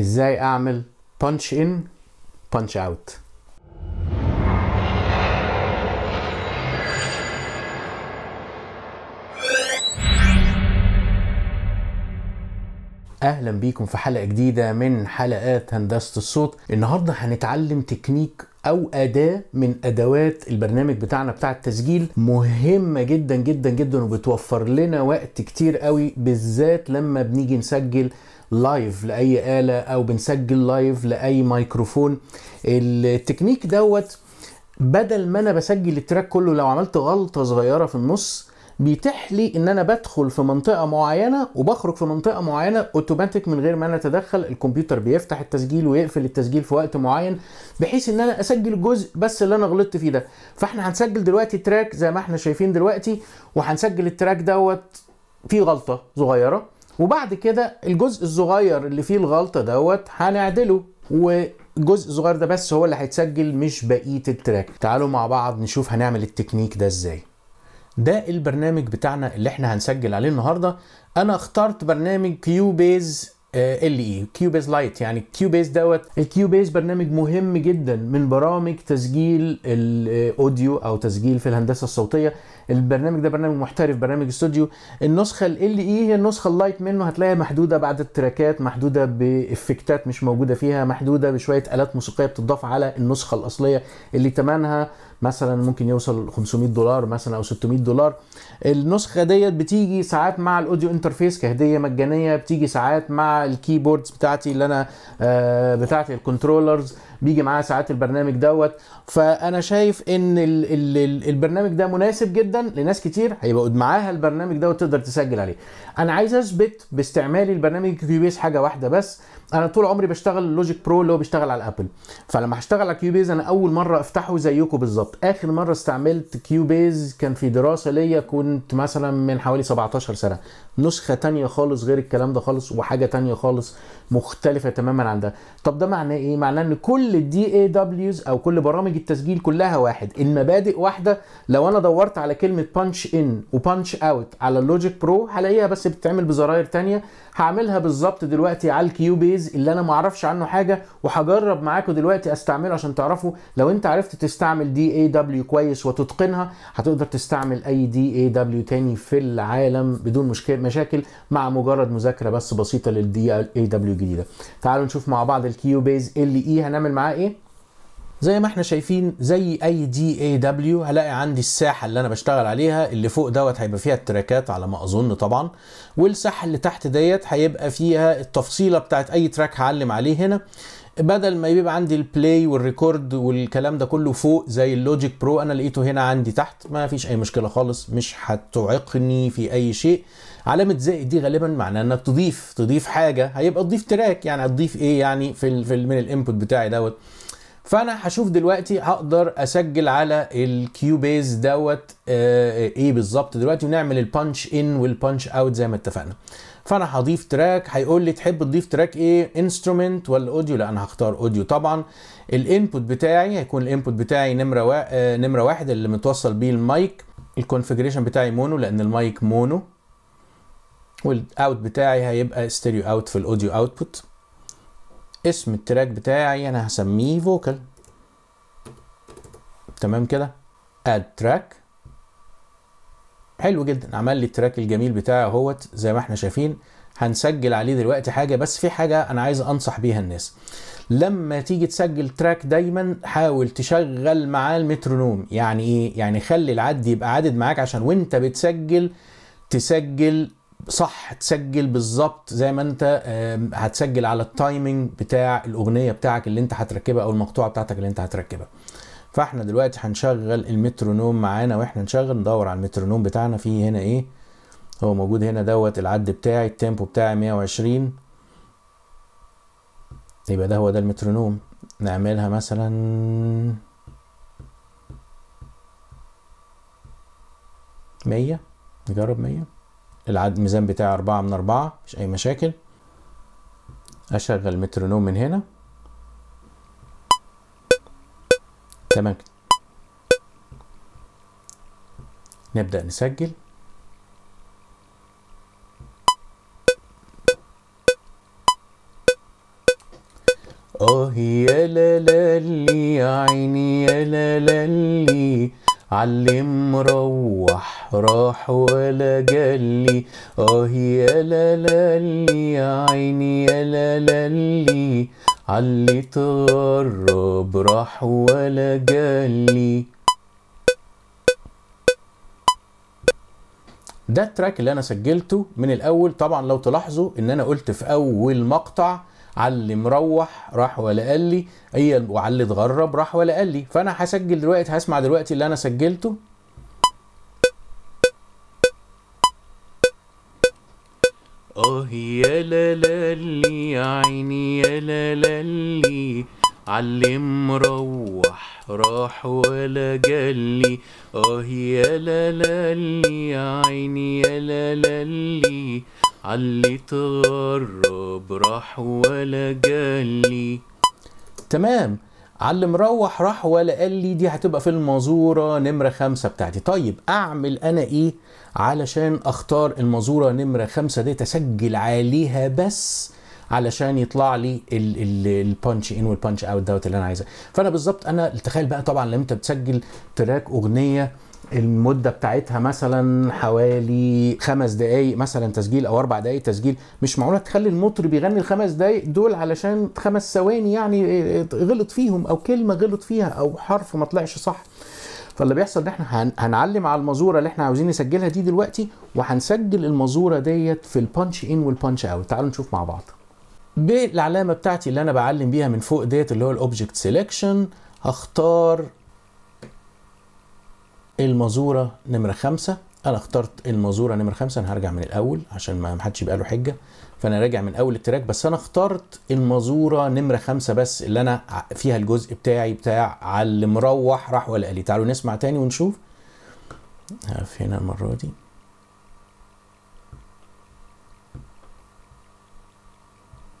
ازاي اعمل بانش ان بانش اوت اهلا بيكم في حلقه جديده من حلقات هندسه الصوت النهارده هنتعلم تكنيك او اداه من ادوات البرنامج بتاعنا بتاع التسجيل مهمه جدا جدا جدا وبتوفر لنا وقت كتير قوي بالذات لما بنيجي نسجل لايف لاي اله او بنسجل لايف لاي مايكروفون التكنيك دوت بدل ما انا بسجل التراك كله لو عملت غلطه صغيره في النص بيتيح لي ان انا بدخل في منطقه معينه وبخرج في منطقه معينه اوتوماتيك من غير ما انا اتدخل الكمبيوتر بيفتح التسجيل ويقفل التسجيل في وقت معين بحيث ان انا اسجل الجزء بس اللي انا غلطت فيه ده فاحنا هنسجل دلوقتي تراك زي ما احنا شايفين دلوقتي وهنسجل التراك دوت فيه غلطه صغيره وبعد كده الجزء الصغير اللي فيه الغلطه دوت هنعدله و الجزء الصغير ده بس هو اللي هيتسجل مش بقيه التراك تعالوا مع بعض نشوف هنعمل التكنيك ده ازاي ده البرنامج بتاعنا اللي احنا هنسجل عليه النهارده انا اخترت برنامج كيو بيز آه، ال اي كيو بيز لايت يعني كيو بيز دوت الكيو بيز برنامج مهم جدا من برامج تسجيل الاوديو او تسجيل في الهندسه الصوتيه البرنامج ده برنامج محترف برنامج استوديو النسخه ال اي هي النسخه اللايت منه هتلاقيها محدوده بعد التراكات محدوده بافكتات مش موجوده فيها محدوده بشويه الات موسيقيه بتضاف على النسخه الاصليه اللي تمنها مثلا ممكن يوصل 500 دولار مثلا او 600 دولار النسخه ديت بتيجي ساعات مع الاوديو انترفيس كهديه مجانيه بتيجي ساعات مع الكيبوردز بتاعتي اللي انا آه، بتاعتي الكنترولرز بيجي معاها ساعات البرنامج دوت فانا شايف ان البرنامج ده مناسب جدا لناس كتير هيبقى معاها البرنامج دوت تقدر تسجل عليه انا عايز اثبت باستعمالي البرنامج كيوبيس حاجه واحده بس انا طول عمري بشتغل لوجيك برو اللي هو بيشتغل على ابل فلما هشتغل على كيوبيز انا اول مره افتحه زيكم بالظبط اخر مره استعملت كيوبيز كان في دراسه ليا كنت مثلا من حوالي 17 سنه نسخه تانية خالص غير الكلام ده خالص وحاجه تانية خالص مختلفه تماما عن ده طب ده معناه ايه معناه ان كل الدي اي دبليوز او كل برامج التسجيل كلها واحد المبادئ واحده لو انا دورت على كلمه بانش ان وبانش اوت على اللوجيك برو هلاقيها بس بتتعمل بزراير تانية هعملها بالظبط دلوقتي على الكيو بيز اللي انا ما اعرفش عنه حاجه وهجرب معاكم دلوقتي استعمله عشان تعرفوا لو انت عرفت تستعمل دي اي دبليو كويس وتتقنها هتقدر تستعمل اي دي اي دبليو تاني في العالم بدون مشكله مشاكل مع مجرد مذاكره بس بسيطه للدي اي دبليو الجديده تعالوا نشوف مع بعض الكيو بيز ال اي هنعمل معاه ايه زي ما احنا شايفين زي اي دي اي دبليو هلاقي عندي الساحه اللي انا بشتغل عليها اللي فوق دوت هيبقى فيها التراكات على ما اظن طبعا والساحه اللي تحت ديت هيبقى فيها التفصيله بتاعت اي تراك هعلم عليه هنا بدل ما يبقى عندي البلاي والريكورد والكلام ده كله فوق زي اللوجيك برو انا لقيته هنا عندي تحت ما فيش اي مشكله خالص مش هتعقني في اي شيء علامه زائد دي غالبا معناها انك تضيف تضيف حاجه هيبقى تضيف تراك يعني هتضيف ايه يعني في من الانبوت بتاعي دوت فانا هشوف دلوقتي هقدر اسجل على الكيو بيز دوت آه، ايه بالظبط دلوقتي ونعمل البانش ان والبانش اوت زي ما اتفقنا فانا هضيف تراك هيقول لي تحب تضيف تراك ايه انسترومنت ولا اوديو لا انا هختار اوديو طبعا الانبوت بتاعي هيكون الانبوت بتاعي نمره و... آه، نمره واحد اللي متوصل بيه المايك الكونفيجريشن بتاعي مونو لان المايك مونو والاوت بتاعي هيبقى ستيريو اوت في الاوديو اوتبوت اسم التراك بتاعي انا هسميه فوكال تمام كده اد تراك حلو جدا عمل لي التراك الجميل بتاعي اهوت زي ما احنا شايفين هنسجل عليه دلوقتي حاجه بس في حاجه انا عايز انصح بيها الناس لما تيجي تسجل تراك دايما حاول تشغل معاه المترونوم يعني ايه يعني خلي العد يبقى عدد معاك عشان وانت بتسجل تسجل صح تسجل بالظبط زي ما انت هتسجل على التايمنج بتاع الاغنيه بتاعك اللي انت هتركبها او المقطوعه بتاعتك اللي انت هتركبها فاحنا دلوقتي هنشغل المترونوم معانا واحنا نشغل ندور على المترونوم بتاعنا فيه هنا ايه هو موجود هنا دوت العد بتاعي التيمبو بتاعي 120 يبقى ده هو ده المترونوم نعملها مثلا مية نجرب مية العدد الميزان بتاعي أربعة من أربعة مش أي مشاكل أشغل المترونوم من هنا تمام كده نبدأ نسجل آه يا لالي عيني يا لالي علي مروح راح ولا جلي اه يا لالي يا عيني يا لالي علي تغرب راح ولا جلي ده التراك اللي انا سجلته من الاول طبعا لو تلاحظوا ان انا قلت في اول مقطع علي مروح راح ولا قال لي هي وعلي اتغرب راح ولا قال لي فانا هسجل دلوقتي هسمع دلوقتي اللي انا سجلته اه يا لالي يا عيني يا لالي علي مروح راح ولا جلي اه يا لالي يا عيني يا لالي علي تغرب راح ولا جالي تمام على مروح راح ولا قال لي دي هتبقى في المازوره نمره خمسة بتاعتي طيب اعمل انا ايه علشان اختار المازوره نمره خمسة دي تسجل عليها بس علشان يطلع لي البانش ان والبانش اوت دوت اللي انا عايزه فانا بالظبط انا تخيل بقى طبعا لما انت بتسجل تراك اغنيه المده بتاعتها مثلا حوالي خمس دقائق مثلا تسجيل او اربع دقائق تسجيل مش معقوله تخلي المطر بيغني الخمس دقائق دول علشان خمس ثواني يعني آه، آه، غلط فيهم او كلمه غلط فيها او حرف ما طلعش صح فاللي بيحصل ان احنا هنعلم على المزوره اللي احنا عاوزين نسجلها دي دلوقتي وهنسجل المزوره ديت في البانش ان والبانش اوت تعالوا نشوف مع بعض بالعلامه بتاعتي اللي انا بعلم بيها من فوق ديت اللي هو الاوبجكت سيلكشن هختار المزورة نمرة خمسة أنا اخترت المزورة نمرة خمسة أنا هرجع من الأول عشان ما حدش يبقى له حجة فأنا راجع من أول التراك بس أنا اخترت المزورة نمرة خمسة بس اللي أنا فيها الجزء بتاعي بتاع على اللي مروح راح ولا لي تعالوا نسمع تاني ونشوف هنا المرة دي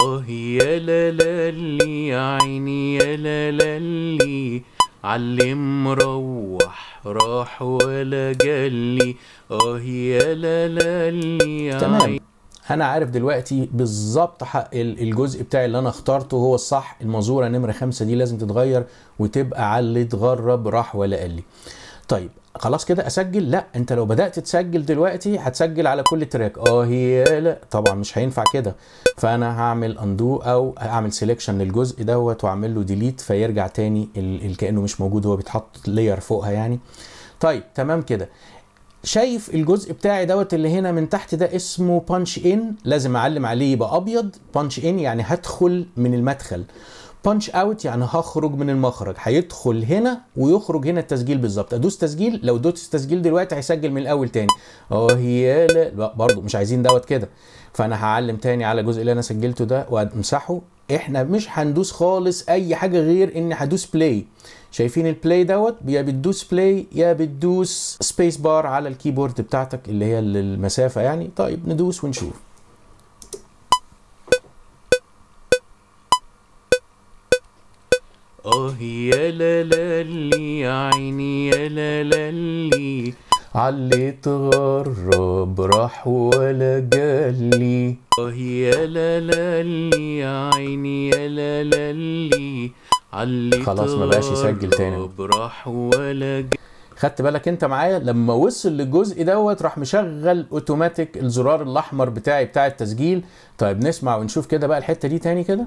آه يا لالي عيني يا لالي علم مروح راح ولا جالي اه يا لالي آه تمام انا عارف دلوقتي بالظبط حق الجزء بتاعي اللي انا اخترته هو الصح المزوره نمره خمسة دي لازم تتغير وتبقى على اللي اتغرب راح ولا قال لي طيب خلاص كده اسجل لا انت لو بدات تسجل دلوقتي هتسجل على كل تراك اه هي لا طبعا مش هينفع كده فانا هعمل اندو او هعمل سيلكشن للجزء دوت واعمل له ديليت فيرجع تاني كانه مش موجود هو بيتحط لير فوقها يعني طيب تمام كده شايف الجزء بتاعي دوت اللي هنا من تحت ده اسمه بانش ان لازم اعلم عليه يبقى ابيض بانش ان يعني هدخل من المدخل بانش اوت يعني هخرج من المخرج هيدخل هنا ويخرج هنا التسجيل بالظبط ادوس تسجيل لو دوس تسجيل دلوقتي هيسجل من الاول تاني اه هي لا برضه مش عايزين دوت كده فانا هعلم تاني على الجزء اللي انا سجلته ده وامسحه احنا مش هندوس خالص اي حاجه غير اني هدوس بلاي شايفين البلاي دوت يا بتدوس بلاي يا بتدوس سبيس بار على الكيبورد بتاعتك اللي هي المسافه يعني طيب ندوس ونشوف يا لالي عيني يا لالي علي تغرب راح ولا جالي اه يا لالي عيني يا لالي علي خلاص ما بقاش يسجل تاني راح ولا خدت بالك انت معايا لما وصل للجزء دوت راح مشغل اوتوماتيك الزرار الاحمر بتاعي بتاع التسجيل طيب نسمع ونشوف كده بقى الحته دي تاني كده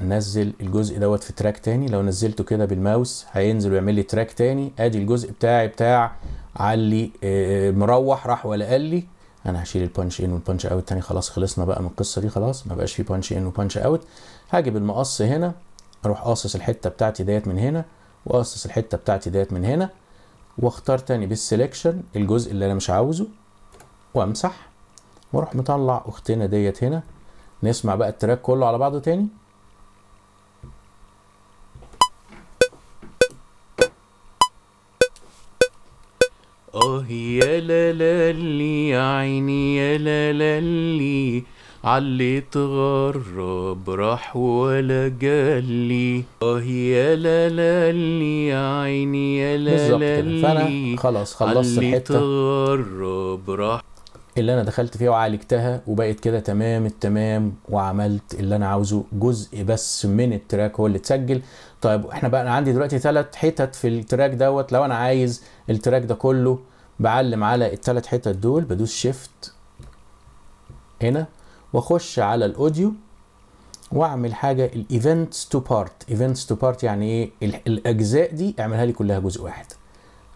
نزل الجزء دوت في تراك تاني لو نزلته كده بالماوس هينزل ويعمل لي تراك تاني ادي الجزء بتاعي بتاع علي آه، مروح راح ولا قال لي انا هشيل البانش ان والبانش اوت تاني خلاص خلصنا بقى من القصه دي خلاص ما بقاش في بانش ان وبانش اوت هجيب المقص هنا اروح قاصص الحته بتاعتي ديت من هنا واقصص الحته بتاعتي ديت من هنا واختار تاني بالسلكشن الجزء اللي انا مش عاوزه وامسح واروح مطلع اختنا ديت هنا نسمع بقى التراك كله على بعضه تاني لا للي عيني يا لا للي علي تغرب راح ولا جالي اه يا لا للي يا عيني يا لا للي فانا خلاص خلصت الحته تغرب راح اللي انا دخلت فيها وعالجتها وبقت كده تمام التمام وعملت اللي انا عاوزه جزء بس من التراك هو اللي اتسجل طيب احنا بقى انا عندي دلوقتي ثلاث حتت في التراك دوت لو انا عايز التراك ده كله بعلم على الثلاث حتت دول بدوس شيفت هنا واخش على الاوديو واعمل حاجه الايفنتس تو بارت ايفنتس تو بارت يعني ايه الاجزاء دي اعملها لي كلها جزء واحد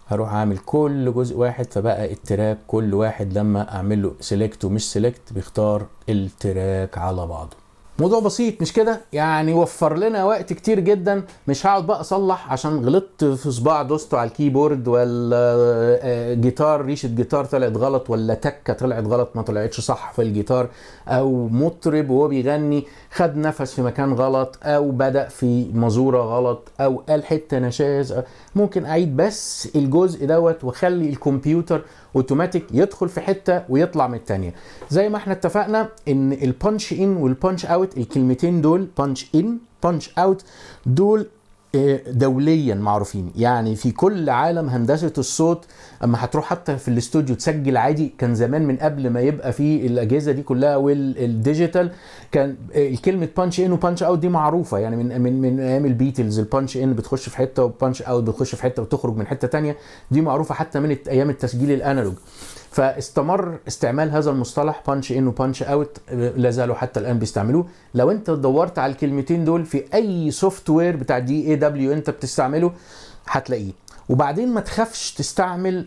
هروح اعمل كل جزء واحد فبقى التراك كل واحد لما اعمل له سيلكت ومش سيلكت بيختار التراك على بعضه موضوع بسيط مش كده يعني وفر لنا وقت كتير جدا مش هقعد بقى اصلح عشان غلطت في صباع دوسته على الكيبورد ولا آه، آه، جيتار ريشه جيتار طلعت غلط ولا تكه طلعت غلط ما طلعتش صح في الجيتار او مطرب وهو بيغني خد نفس في مكان غلط او بدا في مزوره غلط او قال حته نشاز ممكن اعيد بس الجزء دوت واخلي الكمبيوتر اوتوماتيك يدخل في حته ويطلع من الثانيه زي ما احنا اتفقنا ان البانش ان والبانش اوت اوت الكلمتين دول بانش ان بانش اوت دول آه، دوليا معروفين يعني في كل عالم هندسه الصوت اما هتروح حتى في الاستوديو تسجل عادي كان زمان من قبل ما يبقى في الاجهزه دي كلها والديجيتال كان كلمه بانش ان وبانش اوت دي معروفه يعني من من من ايام البيتلز البانش ان بتخش في حته وبانش اوت بتخش في حته وتخرج من حته تانية دي معروفه حتى من ايام التسجيل الانالوج فاستمر استعمال هذا المصطلح بانش ان وبانش اوت لا زالوا حتى الان بيستعملوه لو انت دورت على الكلمتين دول في اي سوفت وير بتاع دي اي دبليو انت بتستعمله هتلاقيه وبعدين ما تخافش تستعمل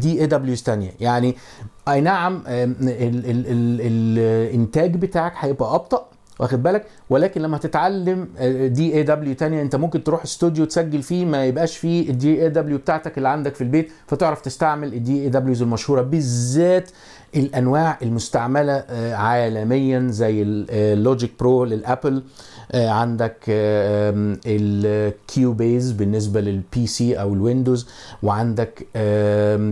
دي آه، اي دبليوز ثانيه يعني اي نعم الانتاج بتاعك هيبقى ابطا واخد بالك ولكن لما تتعلم آه، دي اي دبليو تانية انت ممكن تروح استوديو تسجل فيه ما يبقاش فيه الدي اي دبليو بتاعتك اللي عندك في البيت فتعرف تستعمل الدي اي دبليوز المشهوره بالذات الانواع المستعمله آه، عالميا زي اللوجيك برو آه، للابل آه، عندك آه، الكيو بيز بالنسبه للبي سي او الويندوز وعندك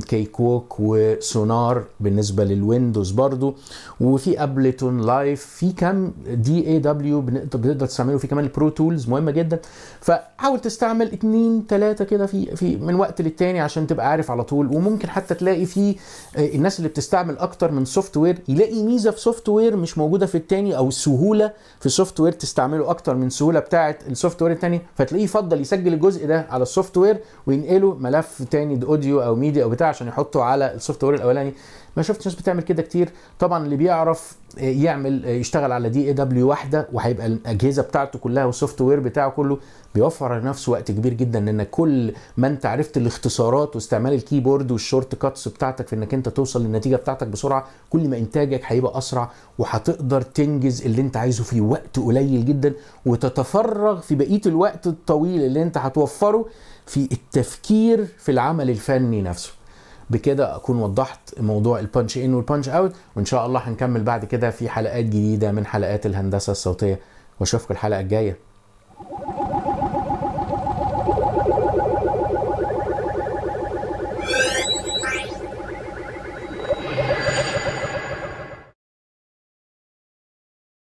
كيكوك وسونار بالنسبه للويندوز برضو وفي ابلتون لايف في كام دي اي دبليو بتقدر تستعمله في كمان البرو تولز مهمه جدا فحاول تستعمل اتنين تلاته كده في في من وقت للتاني عشان تبقى عارف على طول وممكن حتى تلاقي في آه، الناس اللي بتستعمل اكتر من سوفت وير يلاقي ميزه في سوفت وير مش موجوده في التاني او سهوله في سوفت وير تستعمله ينقلوا اكتر من سهوله بتاعه السوفت وير الثاني فتلاقيه يفضل يسجل الجزء ده على السوفت وير وينقله ملف ثاني اوديو او ميديا او بتاع عشان يحطه على السوفت وير الاولاني ما شفتش ناس بتعمل كده كتير طبعا اللي بيعرف يعمل يشتغل على دي اي دبليو واحده وهيبقى الاجهزه بتاعته كلها والسوفت وير بتاعه كله بيوفر على نفسه وقت كبير جدا لان كل ما انت عرفت الاختصارات واستعمال الكيبورد والشورت كاتس بتاعتك في انك انت توصل للنتيجه بتاعتك بسرعه كل ما انتاجك هيبقى اسرع وهتقدر تنجز اللي انت عايزه في وقت قليل جدا وتتفرغ في بقيه الوقت الطويل اللي انت هتوفره في التفكير في العمل الفني نفسه بكده اكون وضحت موضوع البانش ان والبانش اوت وان شاء الله هنكمل بعد كده في حلقات جديده من حلقات الهندسه الصوتيه واشوفكم الحلقه الجايه